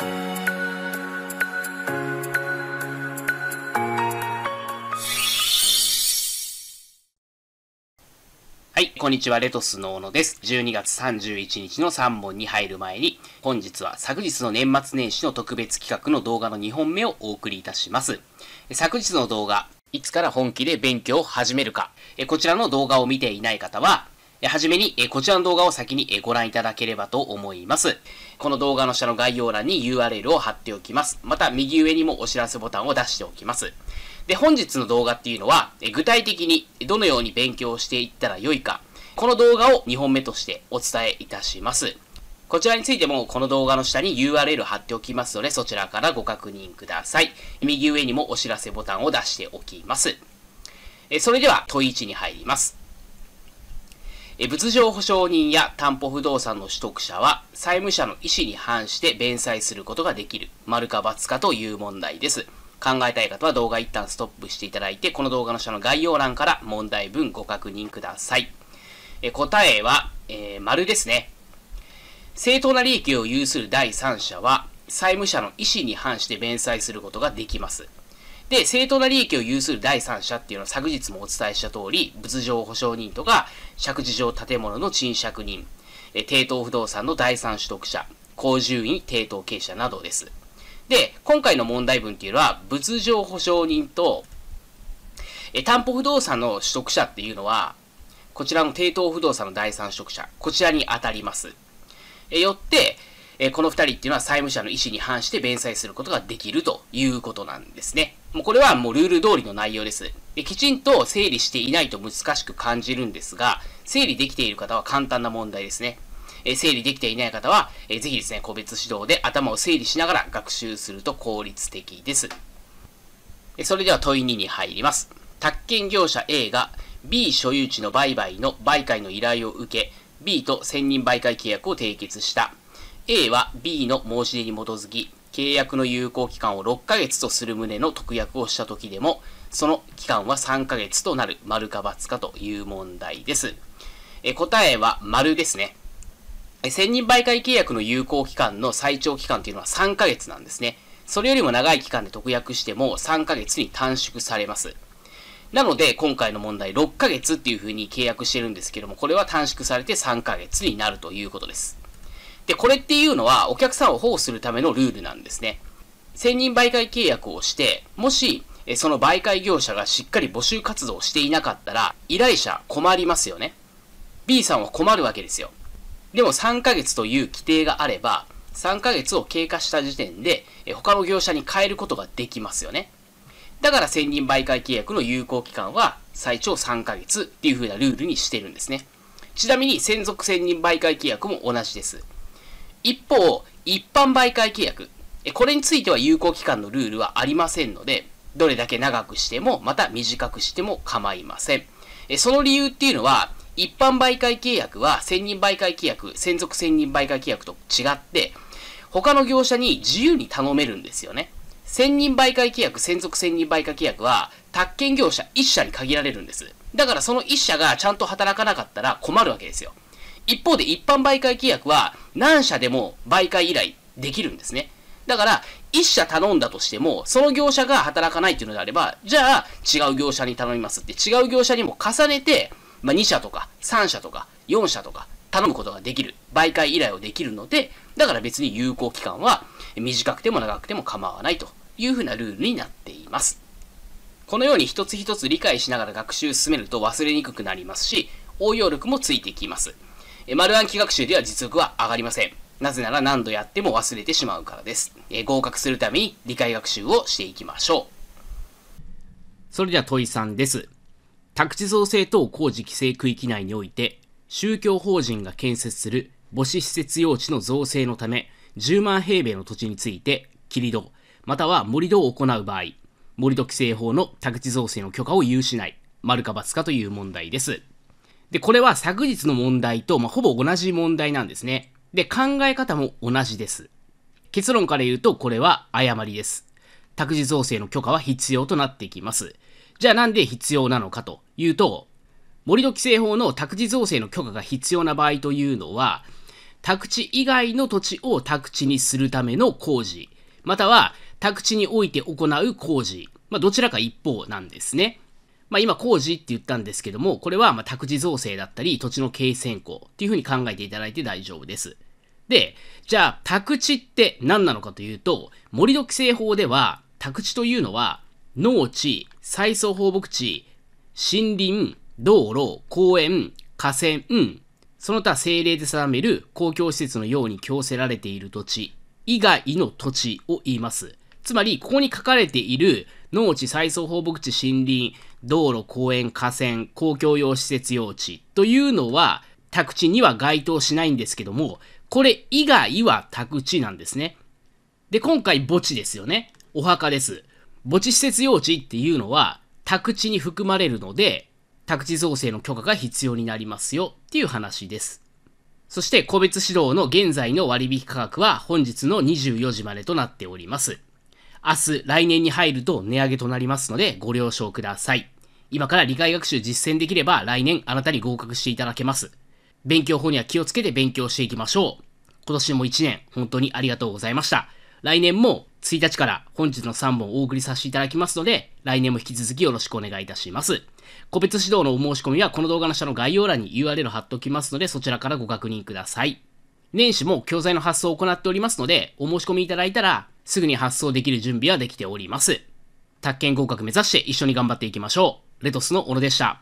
はい、こんにちは、レトスの小野です。12月31日の3本に入る前に、本日は昨日の年末年始の特別企画の動画の2本目をお送りいたします。昨日の動画、いつから本気で勉強を始めるか。こちらの動画を見ていない方は、はじめに、えこちらの動画を先に、えご覧いただければと思います。この動画の下の概要欄に URL を貼っておきます。また、右上にもお知らせボタンを出しておきます。で、本日の動画っていうのは、え具体的にどのように勉強していったらよいか、この動画を2本目としてお伝えいたします。こちらについてもこの動画の下に URL 貼っておきますので、そちらからご確認ください。右上にもお知らせボタンを出しておきます。えそれでは問い1に入ります。物情保証人や担保不動産の取得者は、債務者の意思に反して弁済することができる、丸か×かという問題です。考えたい方は動画一旦ストップしていただいて、この動画の下の概要欄から問題文ご確認ください。え答えは、えー、丸ですね。正当な利益を有する第三者は、債務者の意思に反して弁済することができます。で、正当な利益を有する第三者っていうのは昨日もお伝えした通り、物上保証人とか、借地上建物の賃借人、え抵当不動産の第三取得者、公従院抵当経営者などです。で、今回の問題文っていうのは、物上保証人と、え担保不動産の取得者っていうのは、こちらの抵当不動産の第三取得者、こちらに当たります。えよって、えこの2人っていうのは債務者の意思に反して弁済することができるということなんですね。もうこれはもうルール通りの内容です。できちんと整理していないと難しく感じるんですが、整理できている方は簡単な問題ですね。え整理できていない方は、えぜひですね、個別指導で頭を整理しながら学習すると効率的です。それでは問い2に入ります。宅建業者 A が B 所有地の売買の売買の依頼を受け、B と専任売買契約を締結した。A は B の申し出に基づき、契約の有効期間を6ヶ月とする旨の特約をした時でも、その期間は3ヶ月となる、丸か×かという問題です。え答えは丸ですね。専人媒介契約の有効期間の最長期間というのは3ヶ月なんですね。それよりも長い期間で特約しても3ヶ月に短縮されます。なので、今回の問題6ヶ月っていうふうに契約してるんですけども、これは短縮されて3ヶ月になるということです。で、これっていうのはお客さんを保護するためのルールなんですね。専任媒介契約をして、もし、その媒介業者がしっかり募集活動をしていなかったら、依頼者困りますよね。B さんは困るわけですよ。でも3ヶ月という規定があれば、3ヶ月を経過した時点で、他の業者に変えることができますよね。だから専任媒介契約の有効期間は最長3ヶ月っていう風なルールにしてるんですね。ちなみに専属専任媒介契約も同じです。一方、一般媒介契約、これについては有効期間のルールはありませんので、どれだけ長くしても、また短くしても構いません。その理由っていうのは、一般媒介契約は専任媒介契約、専属専任媒介契約と違って、他の業者に自由に頼めるんですよね。専任媒介契約、専属専任媒介契約は、宅建業者1社に限られるんです。だからその1社がちゃんと働かなかったら困るわけですよ。一方で一般媒介契約は何社でも媒介依頼できるんですね。だから、一社頼んだとしても、その業者が働かないっていうのであれば、じゃあ違う業者に頼みますって、違う業者にも重ねて、まあ、2社とか3社とか4社とか頼むことができる。媒介依頼をできるので、だから別に有効期間は短くても長くても構わないというふうなルールになっています。このように一つ一つ理解しながら学習進めると忘れにくくなりますし、応用力もついてきます。丸暗記学習では実力は上がりません。なぜなら何度やっても忘れてしまうからです。え合格するために理解学習をしていきましょう。それでは問い3です。宅地造成等工事規制区域内において、宗教法人が建設する母子施設用地の造成のため、10万平米の土地について、切り土、または盛り土を行う場合、盛り土規制法の宅地造成の許可を有しない、丸か×かという問題です。で、これは昨日の問題と、まあ、ほぼ同じ問題なんですね。で、考え方も同じです。結論から言うと、これは誤りです。託児造成の許可は必要となってきます。じゃあなんで必要なのかというと、森の規制法の宅地造成の許可が必要な場合というのは、宅地以外の土地を宅地にするための工事、または宅地において行う工事、まあ、どちらか一方なんですね。まあ、今工事って言ったんですけども、これはま宅地造成だったり土地の経営選考っていうふうに考えていただいて大丈夫です。で、じゃあ宅地って何なのかというと、盛土規制法では宅地というのは農地、再送放牧地、森林、道路、公園、河川、その他政令で定める公共施設のように強制られている土地以外の土地を言います。つまり、ここに書かれている農地、再送放牧地、森林、道路、公園、河川、公共用施設用地というのは、宅地には該当しないんですけども、これ以外は宅地なんですね。で、今回墓地ですよね。お墓です。墓地施設用地っていうのは、宅地に含まれるので、宅地造成の許可が必要になりますよっていう話です。そして個別指導の現在の割引価格は本日の24時までとなっております。明日、来年に入ると値上げとなりますので、ご了承ください。今から理解学習実践できれば、来年あなたに合格していただけます。勉強法には気をつけて勉強していきましょう。今年も1年、本当にありがとうございました。来年も1日から本日の3本お送りさせていただきますので、来年も引き続きよろしくお願いいたします。個別指導のお申し込みはこの動画の下の概要欄に URL 貼っておきますので、そちらからご確認ください。年始も教材の発送を行っておりますので、お申し込みいただいたら、すぐに発送できる準備はできております。宅建合格目指して一緒に頑張っていきましょう。レトスのオ野でした。